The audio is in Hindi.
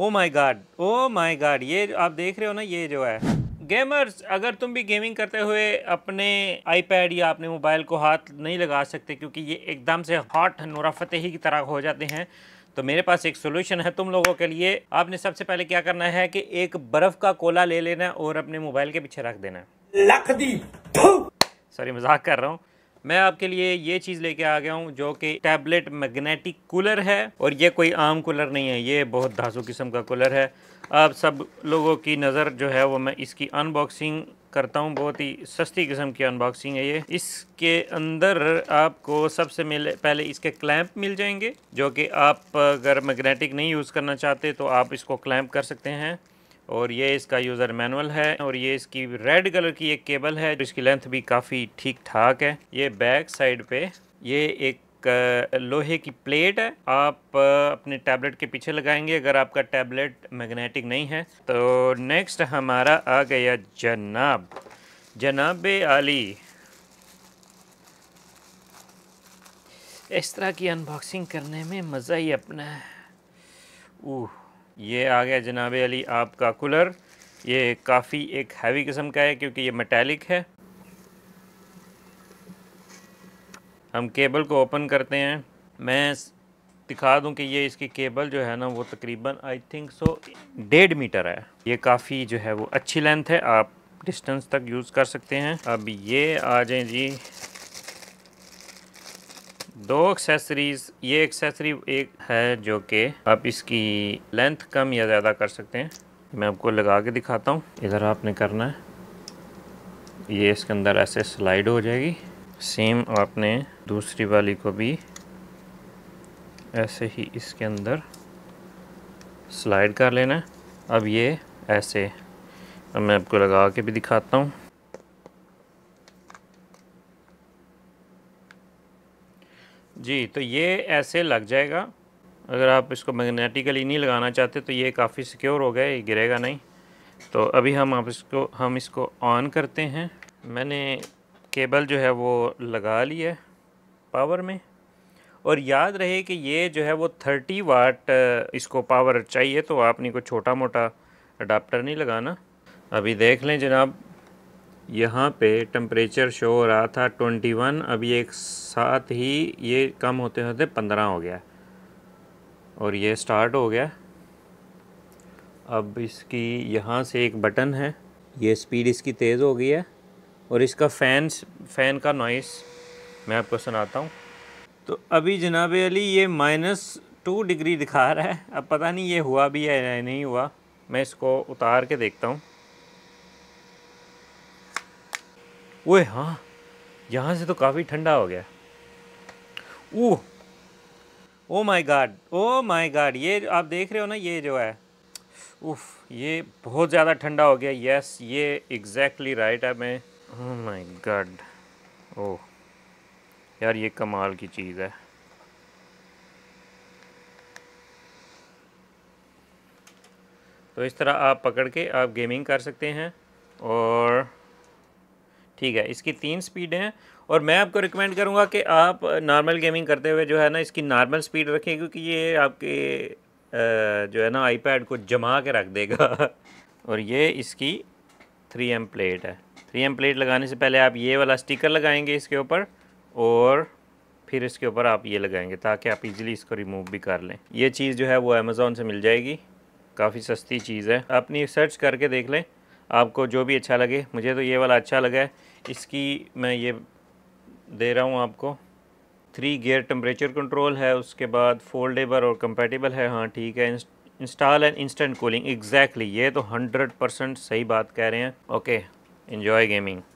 O my God oh my God ये आप देख रहे हो ना ये जो है गेमर्स अगर तुम भी गेमिंग करते हुए अपने आईपैड या अपने मोबाइल को हाथ नहीं लगा सकते क्योंकि ये एकदम से हॉट नूरा फतेही की तरह हो जाते हैं तो मेरे पास एक सोल्यूशन है तुम लोगों के लिए आपने सबसे पहले क्या करना है कि एक बर्फ़ का कोला ले लेना और अपने मोबाइल के पीछे रख देना दी सॉरी मजाक कर रहा हूँ मैं आपके लिए ये चीज़ लेके आ गया हूँ जो कि टैबलेट मैग्नेटिक कूलर है और ये कोई आम कूलर नहीं है ये बहुत धासु किस्म का कूलर है आप सब लोगों की नज़र जो है वो मैं इसकी अनबॉक्सिंग करता हूँ बहुत ही सस्ती किस्म की अनबॉक्सिंग है ये इसके अंदर आपको सबसे मिले पहले इसके क्लैंप मिल जाएंगे जो कि आप अगर मैग्नेटिक नहीं यूज़ करना चाहते तो आप इसको क्लैंप कर सकते हैं और ये इसका यूज़र मैनुअल है और ये इसकी रेड कलर की एक केबल है जिसकी लेंथ भी काफ़ी ठीक ठाक है ये बैक साइड पे ये एक एक लोहे की प्लेट है आप अपने टैबलेट के पीछे लगाएंगे अगर आपका टैबलेट मैग्नेटिक नहीं है तो नेक्स्ट हमारा आ गया जनाब जनाब आली इस तरह की अनबॉक्सिंग करने में मज़ा ही अपना है ओह ये आ गया जनाब अली आपका कूलर ये काफ़ी एक हैवी किस्म का है क्योंकि ये मेटेलिक है हम केबल को ओपन करते हैं मैं दिखा दूं कि ये इसकी केबल जो है ना वो तकरीबन आई थिंक सो डेढ़ मीटर है ये काफ़ी जो है वो अच्छी लेंथ है आप डिस्टेंस तक यूज़ कर सकते हैं अब ये आ जाएं जी दो एक्सेसरीज ये एक्सेसरी एक है जो कि आप इसकी लेंथ कम या ज़्यादा कर सकते हैं मैं आपको लगा के दिखाता हूँ इधर आपने करना है ये इसके अंदर ऐसे स्लाइड हो जाएगी सेम आपने दूसरी वाली को भी ऐसे ही इसके अंदर स्लाइड कर लेना है अब ये ऐसे अब मैं आपको लगा के भी दिखाता हूँ जी तो ये ऐसे लग जाएगा अगर आप इसको मैग्नेटिकली नहीं लगाना चाहते तो ये काफ़ी सिक्योर हो गया ये गिरेगा नहीं तो अभी हम आप इसको हम इसको ऑन करते हैं मैंने केबल जो है वो लगा ली है पावर में और याद रहे कि ये जो है वो थर्टी वाट इसको पावर चाहिए तो आपने कोई छोटा मोटा अडाप्टर नहीं लगाना अभी देख लें जनाब यहाँ पे टम्परेचर शो हो रहा था 21 अभी एक साथ ही ये कम होते होते 15 हो गया और ये स्टार्ट हो गया अब इसकी यहाँ से एक बटन है ये स्पीड इसकी तेज़ हो गई है और इसका फ़ैन फ़ैन का नॉइस मैं आपको सुनाता हूँ तो अभी जनाब अली ये माइनस टू डिग्री दिखा रहा है अब पता नहीं ये हुआ भी है या नहीं हुआ मैं इसको उतार के देखता हूँ ओए हाँ यहाँ से तो काफ़ी ठंडा हो गया oh oh my God oh my God ये आप देख रहे हो ना ये जो है उफ ये बहुत ज़्यादा ठंडा हो गया यस ये एग्जैक्टली राइट है मैं ओ माय गॉड ओह यार ये कमाल की चीज़ है तो इस तरह आप पकड़ के आप गेमिंग कर सकते हैं और ठीक है इसकी तीन स्पीड हैं और मैं आपको रिकमेंड करूँगा कि आप नॉर्मल गेमिंग करते हुए जो है ना इसकी नॉर्मल स्पीड रखें क्योंकि ये आपके जो है ना आईपैड को जमा के रख देगा और ये इसकी थ्री एम प्लेट है थ्री एम प्लेट लगाने से पहले आप ये वाला स्टिकर लगाएंगे इसके ऊपर और फिर इसके ऊपर आप ये लगाएंगे ताकि आप इजीली इसको रिमूव भी कर लें ये चीज़ जो है वो अमेज़ोन से मिल जाएगी काफ़ी सस्ती चीज़ है अपनी सर्च करके देख लें आपको जो भी अच्छा लगे मुझे तो ये वाला अच्छा लगा है इसकी मैं ये दे रहा हूँ आपको थ्री गियर टेम्परेचर कंट्रोल है उसके बाद फोल्डेबल और कंपेटेबल है हाँ ठीक है install and instant cooling exactly ये तो हंड्रेड परसेंट सही बात कह रहे हैं ओके इन्जॉय गेमिंग